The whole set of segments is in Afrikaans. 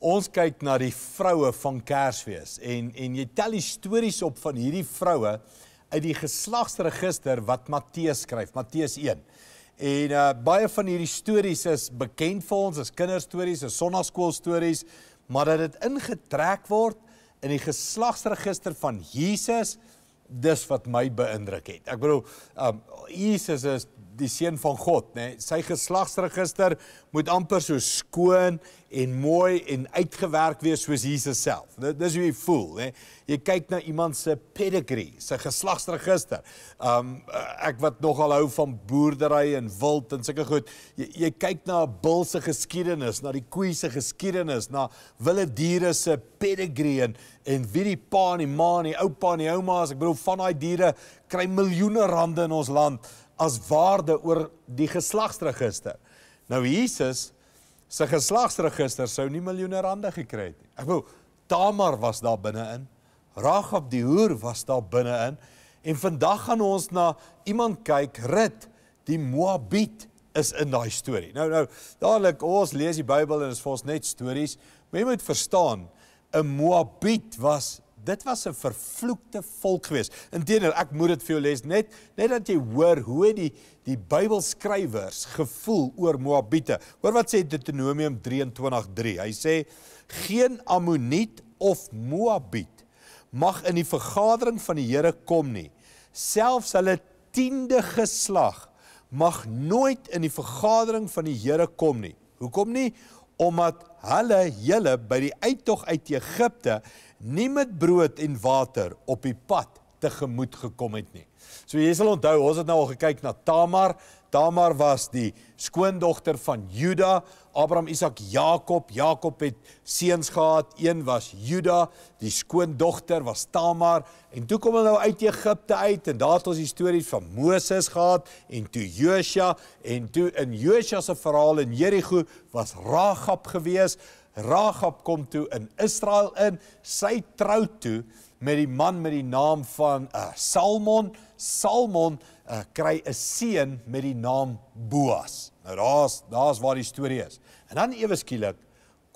Ons kyk na die vroue van Kersfees en en jy tel die stories op van hierdie vroue uit die geslagsregister wat Matteus skryf, Matteus 1. En uh baie van hierdie stories is bekend vir ons as kinderstories, as sonnaskoolstories, maar dat dit ingetrek word in die geslagsregister van Jesus, dis wat my beïndruk het. Ek bedoel, um Jesus is die seun van God, nê. Nee. Sy geslagsregister moet amper so skoon en mooi en uitgewerk wees soos Jesus self. Dit dis hoe jy voel, nê. Nee. Jy kyk na iemand se pedigree, sy geslagsregister. Um ek wat nogal hou van boerdery en wild en sulke goed. Jy, jy kyk na 'n bul se geskiedenis, na die koe se geskiedenis, na wilde diere se pedigree en, en wie die pa en die ma en die oupa en die ouma is. Ek bedoel van daai diere kry miljoene rande in ons land as waarde oor die geslagsregister. Nou Jesus se geslagsregister sou nie miljoene rande gekry het nie. Ek bedoel Tamar was daar binne-in. Ragab die hoer was daar binne-in. En vandag gaan ons na iemand kyk, Rut, die Moabiet is in daai storie. Nou nou dadelik ons lees die Bybel en dit is vir ons net stories. Maar jy moet verstaan, 'n Moabiet was dit was 'n vervloekte volk gewees. Inteendeel, ek moet dit vir jou lees net net dat jy hoor hoe die die Bybelskrywers gevoel oor Moabiete. Hoor wat sê Deuteronomium 23:3. Hy sê geen Amoniet of Moabiet mag in die vergadering van die Here kom nie. Selfs hulle 10de geslag mag nooit in die vergadering van die Here kom nie. Hoekom nie? omdat hulle julle by die uittog uit Egipte nie met brood en water op die pad tegemoet gekom het nie. So jy sal onthou ons het nou al gekyk na Tamar, Tamar was die skoondogter van Juda, Abraham, Isak, Jakob. Jakob het seuns gehad. Een was Juda, die skoondogter was Tamar. En toe kom hulle nou uit Egipte uit en daar het ons die stories van Moses gehad en toe Josua en toe in Josua se verhaal in Jerigo was Ragab gewees. Ragab kom toe in Israel in. Sy trou toe met die man met die naam van uh, Salmon. Salmon uh, kry 'n seun met die naam Boas. Nou daar's daar's waar die storie is. En dan ewe skielik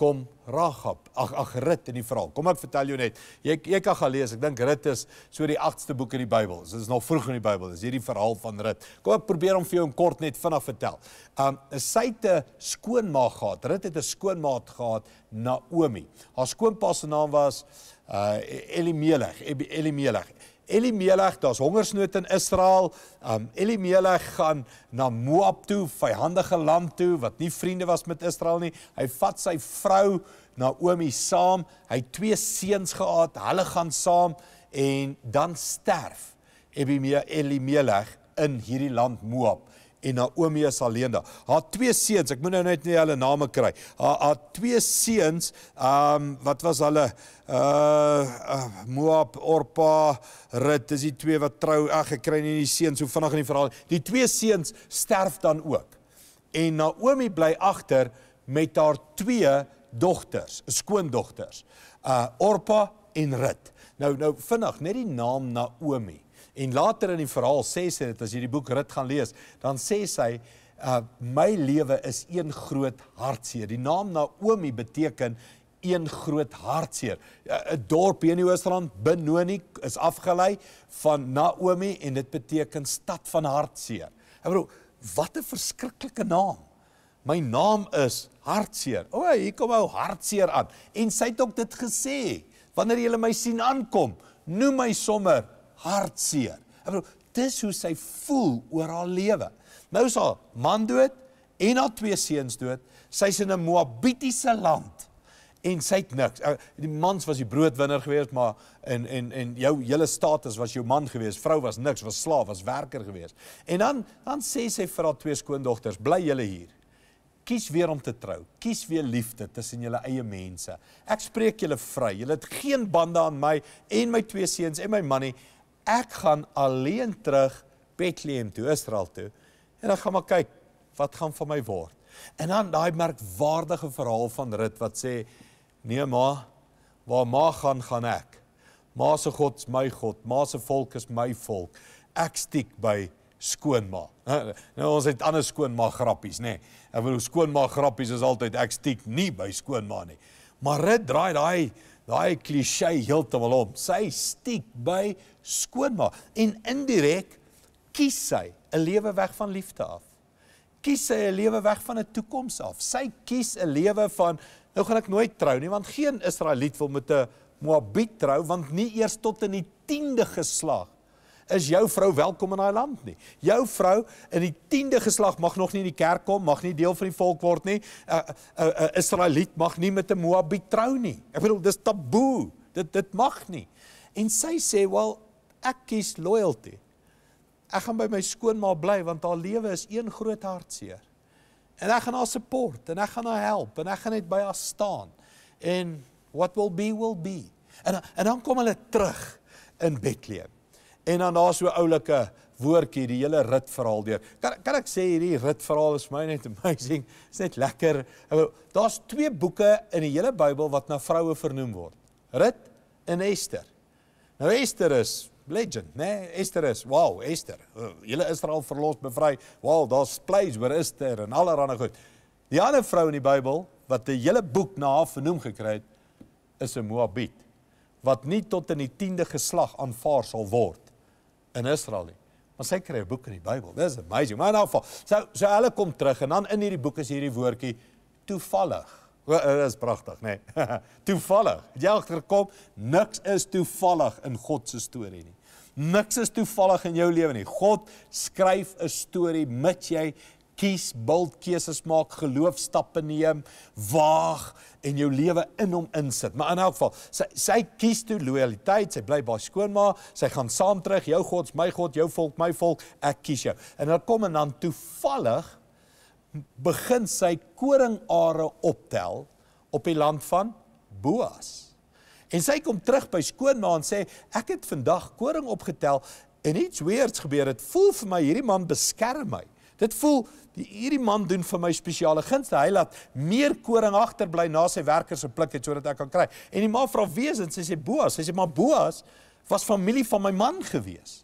kom Ragab, ag ag Rut in die verhaal. Kom ek vertel jou net. Jy jy kan gaan lees. Ek dink Rut is so die 8ste boek in die Bybel. Dit is nog vroeg in die Bybel. Dis hierdie verhaal van Rut. Kom ek probeer om vir jou in kort net vinnig vertel. Um sy het 'n skoonma gehad. Rut het 'n skoonmaat gehad, Naomi. Haar skoonpa se naam was uh Elimelech. Elimelech. Elimelech, daar's hongersnood in Israel. Um Elimelech gaan na Moab toe, vyhandige land toe wat nie vriende was met Israel nie. Hy vat sy vrou Naomi saam. Hy het twee seuns gehad. Hulle gaan saam en dan sterf Elimelech in hierdie land Moab en Naomi is alleen daar. Haar twee seuns, ek moet nou net nie hulle name kry. Haar haar twee seuns, ehm um, wat was hulle? Uh Moab, Orpa, Rut, dis die twee wat trou. Ag, ek kry nie die seuns hoe vinnig in die verhaal. Die twee seuns sterf dan ook. En Naomi bly agter met haar twee dogters, skoondogters. Uh Orpa en Rut. Nou nou vinnig, net die naam Naomi. En later in die verhaal sê sy dit as jy die boek Rut gaan lees, dan sê sy uh my lewe is een groot hartseer. Die naam Naomi beteken een groot hartseer. Uh, 'n uh, Dorp hier in die Oosrand, Benoni, is afgelei van Naomi en dit beteken stad van hartseer. Ek bedoel, wat 'n verskriklike naam. My naam is hartseer. O, hier kom ou hartseer aan. En sy het ook dit gesê, wanneer jy my sien aankom, noem my sommer hartseer. Ek bedoel, dis hoe sy voel oor haar lewe. Nou is haar man dood en haar twee seuns dood. Sy's in 'n Moabitiese land en sy het niks. Eh, die mans was die broodwinner geweest, maar en en en jou hele status was jou man geweest. Vrou was niks, was slaaf, was werker geweest. En dan dan sê sy vir haar twee skoondogters, bly julle hier. Kies weer om te trou. Kies weer liefde tussen julle eie mense. Ek spreek julle vry. Julle het geen bande aan my en my twee seuns en my man nie ek gaan alleen terug Bethlehem toe, Israel toe. En dan gaan maar kyk wat gaan van my word. En dan daai merkwaardige verhaal van Rut wat sê nee ma, waar ma gaan gaan ek. Ma se God is my God, ma se volk is my volk. Ek stiek by skoonma. Nou ons het ander skoonma grappies nê. Nee. Ek wil skoonma grappies is altyd ek stiek nie by skoonma nie. Maar Rut draai daai daai klise heeltemal om. Sy stiek by skoonmaak en indirek kies sy 'n lewe weg van liefde af. Kies sy 'n lewe weg van 'n toekoms af. Sy kies 'n lewe van nou gaan ek nooit trou nie want geen Israeliet wil met 'n Moabiet trou want nie eers tot in die 10de geslag is jou vrou welkom in daai land nie. Jou vrou in die 10de geslag mag nog nie in die kerk kom, mag nie deel van die volk word nie. 'n uh, 'n uh, uh, Israeliet mag nie met 'n Moabiet trou nie. Ek bedoel dis taboe. Dit dit mag nie. En sy sê, "Wel, ek kies loyalty. Ek gaan by my skoonma bly want haar lewe is een groot hartseer. En ek gaan haar support en ek gaan haar help en ek gaan net by haar staan. En what will be will be." En en dan kom hulle terug in Bethlehem. En dan daar so oulike woordjie die hele rit verhaal deur. Kan kan ek sê hierdie rit verhaal is my net amazing. Dit's net lekker. Daar's twee boeke in die hele Bybel wat na vroue vernoem word. Rit en Ester. Nou Ester is legend, né? Nee? Ester is, wow, Ester. Hulle Israel verlos, bevry. Wow, daar's plays oor Ester en allerlei goed. Die ander vrou in die Bybel wat 'n hele boek na haar vernoem gekry het, is 'n Moabiet wat nie tot in die 10de geslag aanvaar sal word in Israel nie. Maar sy kry 'n boek in die Bybel. Dis amazing. Maar in elk geval, so so hulle kom terug en dan in hierdie boek is hierdie woordjie toevallig. O, eh, dit is pragtig, nê? Nee. toevallig. Jy agterkom, niks is toevallig in God se storie nie. Niks is toevallig in jou lewe nie. God skryf 'n storie mits jy kies, bold keuses maak, geloofstappe neem, waag en jou lewe in hom insit. Maar in elk geval, sy sy kies toe lojaliteit, sy bly by skoonma, sy gaan saam terug, jou God, my God, jou volk, my volk, ek kies jou. En dan kom en dan toevallig begin sy koringare optel op die land van Boas. En sy kom terug by skoonma en sê ek het vandag koring opgetel en iets weirds gebeur. Dit voel vir my hierdie man beskerm my. Dit voel die hierdie man doen vir my spesiale gunste. Hy laat meer koring agterbly na sy werkers se pluk het sodat ek kan kry. En die ma vra wie is dit? Sy sê Boas. Sy sê maar Boas was familie van my man gewees.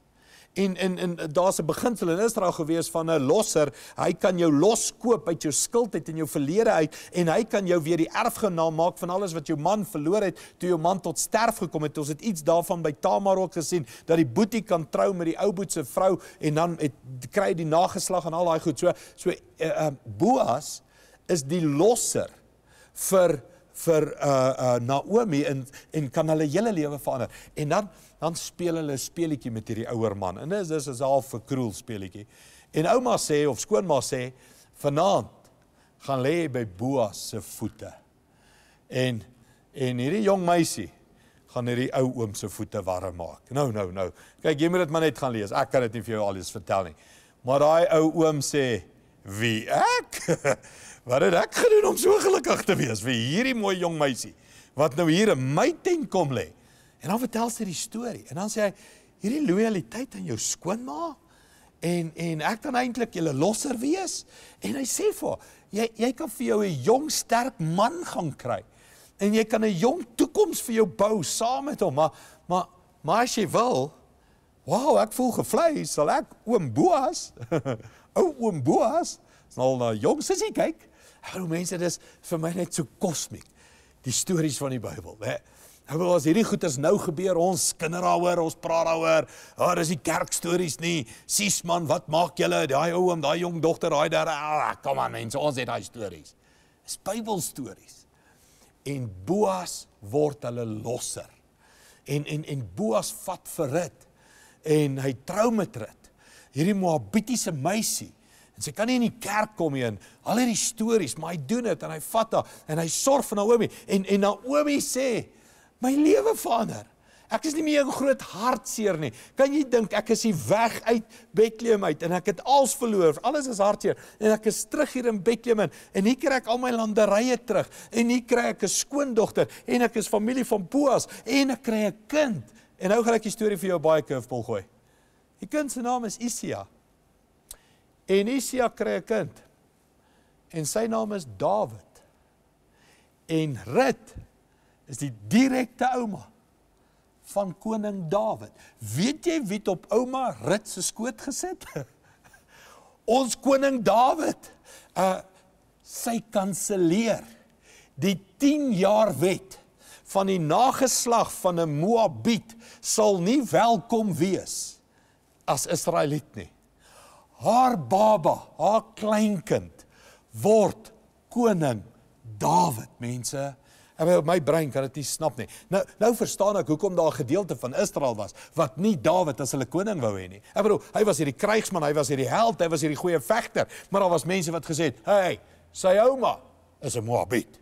En en en daar's 'n beginsel in Israel gewees van 'n losser. Hy kan jou loskoop uit jou skuld uit en jou verlede uit en hy kan jou weer die erfgenaam maak van alles wat jou man verloor het toe jou man tot sterf gekom het. Ons het iets daarvan by Tamar ook gesien dat die boetie kan trou met die ou boet se vrou en dan het kry die nageslag en al daai goed. So so uh, uh, Boas is die losser vir vir uh, uh, Naomi en en kan hulle hele lewe verander. En dan dan speel hulle 'n speletjie met hierdie ouer man. En dis is 'n half vir kroel speletjie. En ouma sê of skoonma sê vanaand gaan lê by Boas se voete. En en hierdie jong meisie gaan hierdie ou oom se voete warm maak. Nou nou nou. Kyk, jy moet dit maar net gaan lees. Ek kan dit nie vir jou alles vertel nie. Maar daai ou oom sê wie ek wat het ek gedoen om so gelukkig te wees vir hierdie mooi jong meisie wat nou hier in my tent kom lê. En dan vertel sy die storie en dan sê hy hierdie lojaliteit aan jou skoonma en en ek dan eintlik julle losser wees en hy sê vir jy jy kan vir jou 'n jong sterk man gaan kry en jy kan 'n jong toekoms vir jou bou saam met hom maar maar maar as jy wil wow ek voel gevlei sal ek oom Boas ou oom Boas sal na jong sussie kyk hou mense dis vir my net so kosmiek die stories van die Bybel hè nee? Nou wil as hierdie goeters nou gebeur, ons kinders daaroor, ons praat daaroor. Ah, oh, dis die kerkstories nie. Sis man, wat maak julle? Daai ou en daai jong dogter, daai daar. Ah, kom aan mense, ons het daai stories. Dis Bybelstories. En Boas word hulle losser. En en en Boas vat vir Rut en hy trou met Rut. Hierdie Moabitiese meisie sy kan nie in die kerk kom nie en al hierdie stories maar hy doen dit en hy vat haar en hy sorg vir Naomi en en Naomi sê my lewe verander. Ek is nie meer 'n groot hartseer nie. Kan jy dink ek is hier weg uit Bethlehem uit en ek het alles verloor. Alles is hartseer en ek is terug hier in Bethlehem in en hier kry ek al my landerye terug en hier kry ek 'n skoondogter en ek is familie van Boas en ek kry 'n kind. En nou gaan ek die storie vir jou baie curveball gooi. Die kind se naam is Isia. En Isia kry 'n kind. En sy naam is Dawid. En Rut is die direkte ouma van koning Dawid. Weet jy wie op ouma Rut se skoot gesit? Ons koning Dawid. Uh sy kanselleer die 10 jaar wet van die nageslag van 'n Moabiet sal nie welkom wees as Israeliet nie. Haar baba, haar kleinkind word koning Dawid, mense. En my, my brein kan dit nie snap nie. Nou nou verstaan ek hoekom daar 'n gedeelte van Israel was wat nie Dawid as hulle koning wou hê nie. Ek bedoel, hy was hierdie krygsman, hy was hierdie held, hy was hierdie goeie vegter, maar daar was mense wat gesê het, "Hey, sy ouma is 'n Moabiet.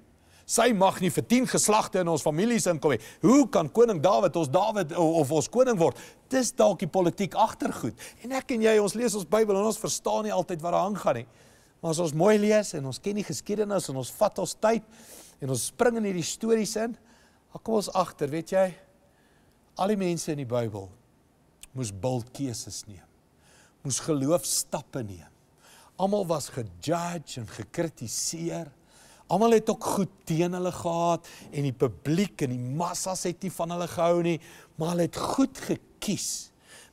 Sy mag nie vir 10 geslagte in ons families inkom nie. Hoe kan koning Dawid ons Dawid of, of ons koning word?" Dis dalk die politiek agtergoed. En ek en jy, ons lees ons Bybel en ons verstaan nie altyd wat daar aangaan nie. Maar as ons mooi lees en ons ken die geskiedenis en ons vat ons tyd, en ons spring in hierdie stories in, dan kom ons agter, weet jy, al die mense in die Bybel moes bul keuses neem. Moes geloof stappe neem. Almal was gejudge en gekritiseer. Almal het ook goed teen hulle gehad en die publiek en die massas het nie van hulle gehou nie, maar hulle het goed gekies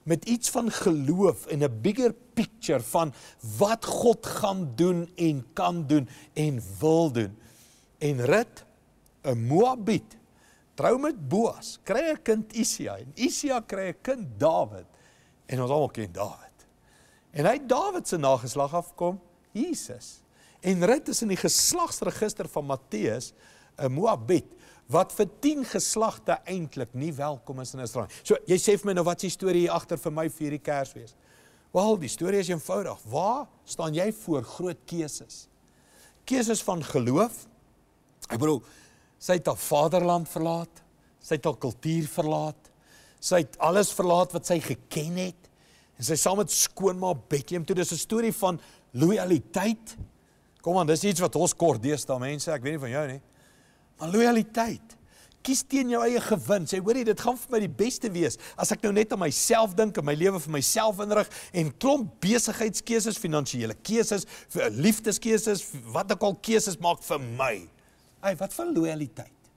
met iets van geloof en 'n bigger picture van wat God gaan doen en kan doen en wil doen en rit 'n Moabiet trou met Boas, kry 'n kind Isia en Isia kry 'n kind Dawid. En ons almal ken Dawid. En uit Dawid se nageslag afkom Jesus. En rit is in die geslagsregister van Matteus 'n Moabiet wat vir 10 geslagte eintlik nie welkom is in Israel. So jy sê vir my nou wat is die storie hier agter vir my vir hierdie Kersfees? Wel, die storie is eenvoudig. Waar staan jy voor groot keuses? Keuses van geloof Ek bedoel sy het haar vaderland verlaat, sy het haar kultuur verlaat. Sy het alles verlaat wat sy geken het en sy saam met skoonma Bethlehem toe. Dis 'n storie van lojaliteit. Kom aan, dis iets wat ons kort deesdae mense, ek weet nie van jou nie. Maar lojaliteit. Kies teen jou eie gewin. Sê hoor jy, dit gaan vir my die beste wees as ek nou net aan myself dink en my lewe vir myself inrig en klomp besigheidskeuses, finansiële keuses, vir liefdeskeuses, wat ek al keuses maak vir my. Ai, wat van lojaliteit?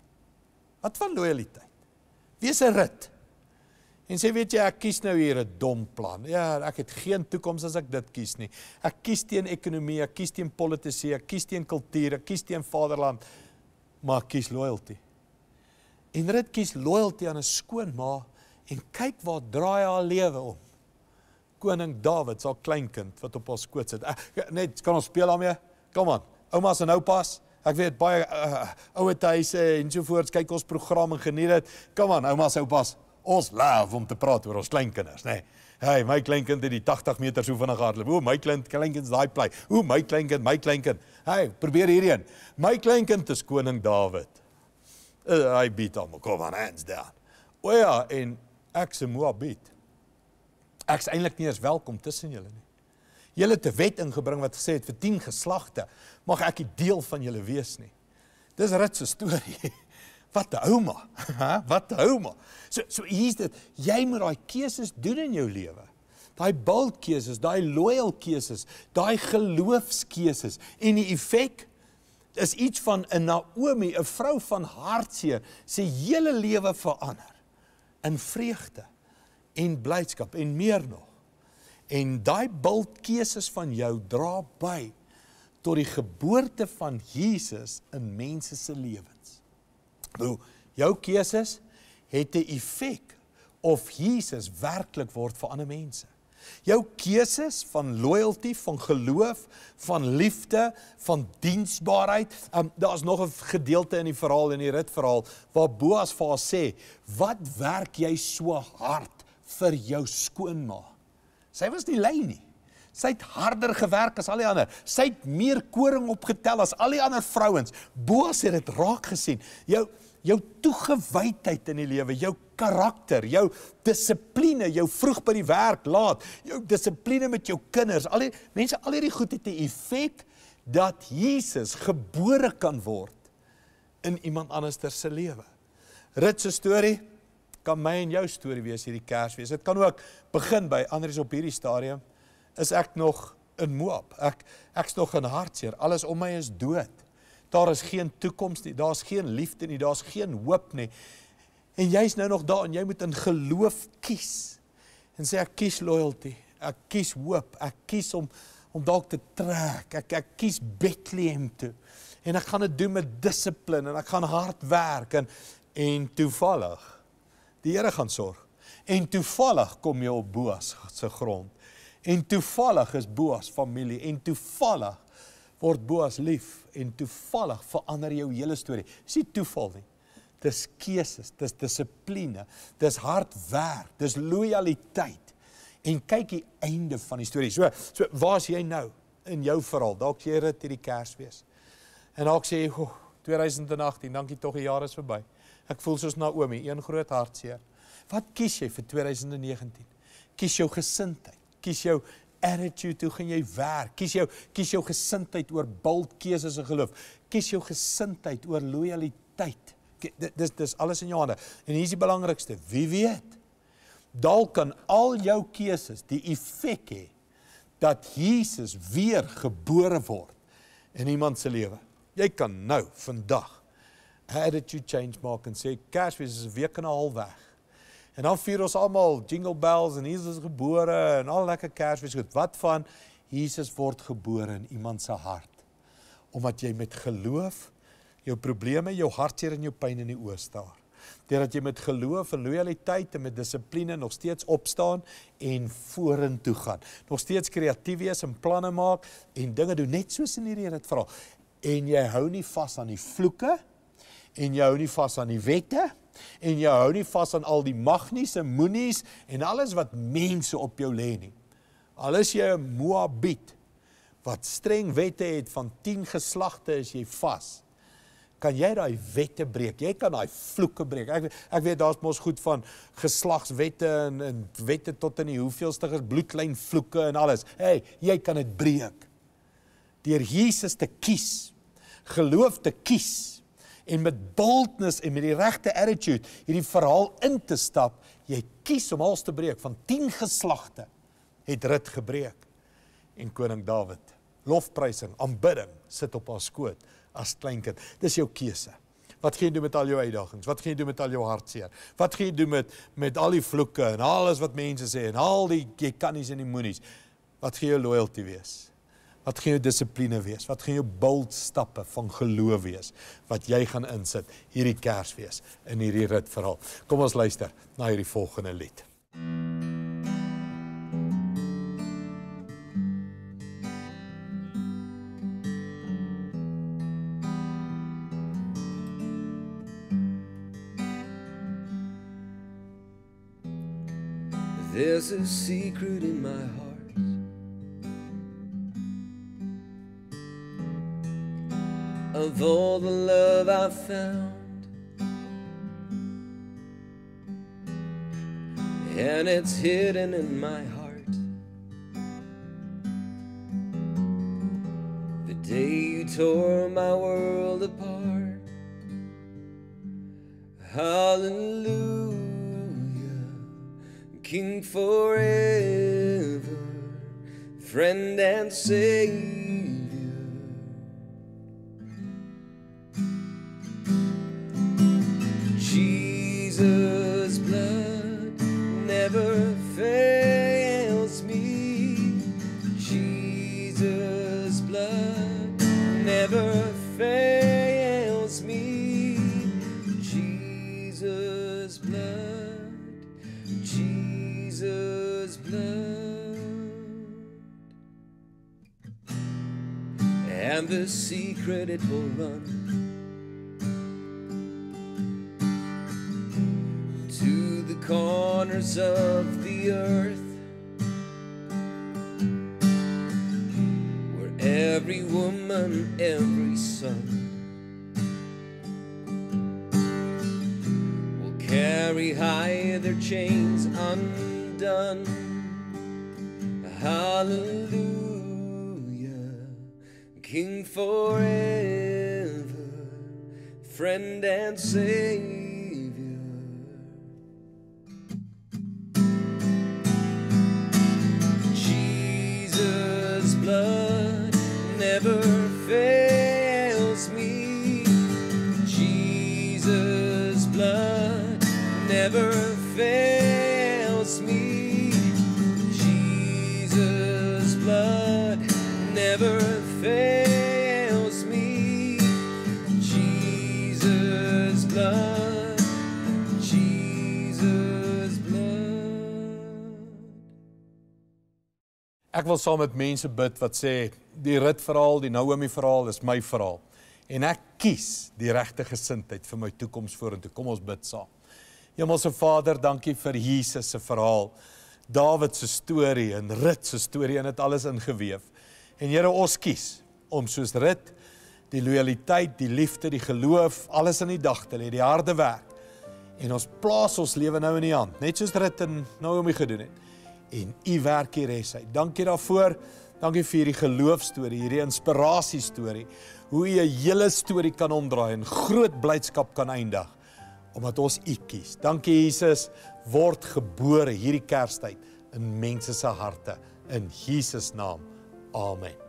Wat van lojaliteit? Wees 'n rit. En sê weet jy, ek kies nou hier 'n dom plan. Ja, ek het geen toekoms as ek dit kies nie. Ek kies teen ekonomie, ek kies teen politisie, ek kies teen kultuur, ek kies teen vaderland, maar ek kies loyalty. En rit kies loyalty aan 'n skoon ma en kyk waar draai haar lewe om. Koning Dawid se al kleinkind wat op haar skoot sit. Net kan ons speel daarmee. Kom aan. Ouma se nou pas. Ek weet baie uh, eh, ouer tuise en so voorts kyk ons programme geniet dit. Kom aan, ouma sou pas. Ons lief om te praat oor ons kleinkinders, nê. Nee. Hey, my kleinkind het die 80 meter so vinnig hardloop. O, my kind, kleinkinders daai plei. O, my kleinkind, my kleinkind. Hey, probeer hierdie een. My kleinkind is koning Dawid. Uh, hy beat hom. Kom aan, hands down. O ja, en ek se Moabit. Ek's eintlik nie eens welkom tussen julle nie julle te wet ingebring wat gesê het vir 10 geslagte mag ek 'n deel van julle wees nie. Dis rit se storie. Wat 'n ouma, hè? Wat 'n ouma. So so hier's dit, jy moet daai keuses doen in jou lewe. Daai bold keuses, daai loyal keuses, daai geloofskeuses en die effek is iets van 'n Naomi, 'n vrou van hartseer, sê hele lewe verander in vreugde en blydskap en meer nog. En daai bold keuses van jou dra by tot die geboorte van Jesus in mense se lewens. Nou, jou keuses het 'n effek of Jesus werklik word vir ander mense. Jou keuses van loyaliteit, van geloof, van liefde, van diensbaarheid. Um, Daar's nog 'n gedeelte in die verhaal in die ritverhaal waar Boas vir haar sê, "Wat werk jy so hard vir jou skoonmaak?" Sy was nie lei nie. Sy het harder gewerk as al die ander. Sy het meer koring opgetel as al die ander vrouens. Boas het dit raak gesien. Jou jou toegewydheid in die lewe, jou karakter, jou dissipline, jou vroeg by die werk, laat, jou dissipline met jou kinders, al die mense, al hierdie goed het 'n effek dat Jesus gebore kan word in iemand anders se lewe. Rit se storie kan my en jou storie wees hierdie Kersfees. Dit kan ook begin by Andries op hierdie stadium is ek nog in Moab. Ek ek's nog in hartseer. Alles om my is dood. Daar is geen toekoms nie. Daar's geen liefde nie. Daar's geen hoop nie. En jy's nou nog daar en jy moet in geloof kies. En sê ek kies loyalty. Ek kies hoop. Ek kies om om dalk te trek. Ek ek kies Bethlehem toe. En ek gaan dit doen met dissipline en ek gaan hard werk en en toevallig Die Here gaan sorg. En toevallig kom jy op Boas se grond. En toevallig is Boas familie en toevallig word Boas lief en toevallig verander jou hele storie. Dis nie toeval nie. Dis keuses, dis dissipline, dis hard werk, dis loyaliteit. En kyk die einde van die storie. So, so waar's jy nou in jou verhaal? Dalk jy het hierdie kers wees. En dalk sê jy, "Ho, 2018, dankie tog die jare is verby." Ek voel soos Naomi, een groot hartseer. Wat kies jy vir 2019? Kies jou gesindheid. Kies jou attitude hoe gaan jy werk? Kies jou kies jou gesindheid oor bold keuses en geloof. Kies jou gesindheid oor lojaliteit. Dis dis alles in jou hande. En hier is die belangrikste. Wie weet? Dalk kan al jou keuses die effek hê dat Jesus weer gebore word in iemand se lewe. Jy kan nou vandag attitude change maak en sê Kersfees is 'n week en 'n half weg. En dan vier ons almal jingle bells en Jesus is gebore en al lekker Kersfees goed. Wat van Jesus word gebore in iemand se hart? Omdat jy met geloof jou probleme, jou hartseer en jou pyn in die oë staar. Deurdat jy met geloof en loyaliteit en met dissipline nog steeds opstaan en vorentoe gaan. Nog steeds kreatief wees en planne maak en dinge doen net soos in hierdie het vra. En jy hou nie vas aan die vloeke nie en jy hou nie vas aan die wette en jy hou nie vas aan al die magnies en moenies en alles wat mense op jou lê nie. Al is jy 'n Moabiet wat streng wette het van 10 geslagte as jy vas kan jy daai wette breek. Jy kan daai vloeke breek. Ek ek weet daar's mos goed van geslagswette en en wette tot in die hoeveelste ges bloedlyn vloeke en alles. Hey, jy kan dit breek. Deur Jesus te kies, geloof te kies en met boldness en met die regte attitude hierdie verhaal in te stap, jy kies om alste breek van 10 geslagte het rit gebreek. En koning Dawid, lofprysing, aanbidding sit op haar skoot as kleinkind. Dis jou keuse. Wat gaan jy doen met al jou uitdagings? Wat gaan jy doen met al jou hartseer? Wat gaan jy doen met met al die vloeke en alles wat mense sê en al die jy kan nie se en die moenies? Wat gaan jou loyaliteit wees? Wat gaan jou dissipline wees? Wat gaan jou bold stappe van geloof wees wat jy gaan insit hierdie Kersfees in hierdie rit verhaal. Kom ons luister na hierdie volgende lied. There's a secret in my heart of all the love I found. And it's hidden in my heart. The day you tore my world apart. Hallelujah, King forever, friend and savior. it will run to the corners of the earth where every woman, every son will carry high their chains undone. Hallelujah. King forever, friend and savior. ek wil saam met mense bid wat sê die Rut verhaal, die Naomi verhaal is my verhaal en ek kies die regte gesindheid vir my toekoms vorentoe. Kom ons bid saam. Hemelse Vader, dankie vir Jesus se verhaal. Dawid se storie en Rut se storie en dit alles ingeweef. En Here, ons kies om soos Rut die lojaliteit, die liefde, die geloof, alles aan die dag te lê, die harde werk. En ons plaas ons lewe nou in U hand, net soos Rut en Naomi gedoen het en u werk hier is hy. Dankie daarvoor. Dankie vir hierdie geloofstorie, hierdie inspirasie storie. Hoe u 'n hele storie kan omdraai en groot blydskap kan eindig omdat ons u kies. Dankie Jesus word gebore hierdie Kerstyd in mense se harte in Jesus naam. Amen.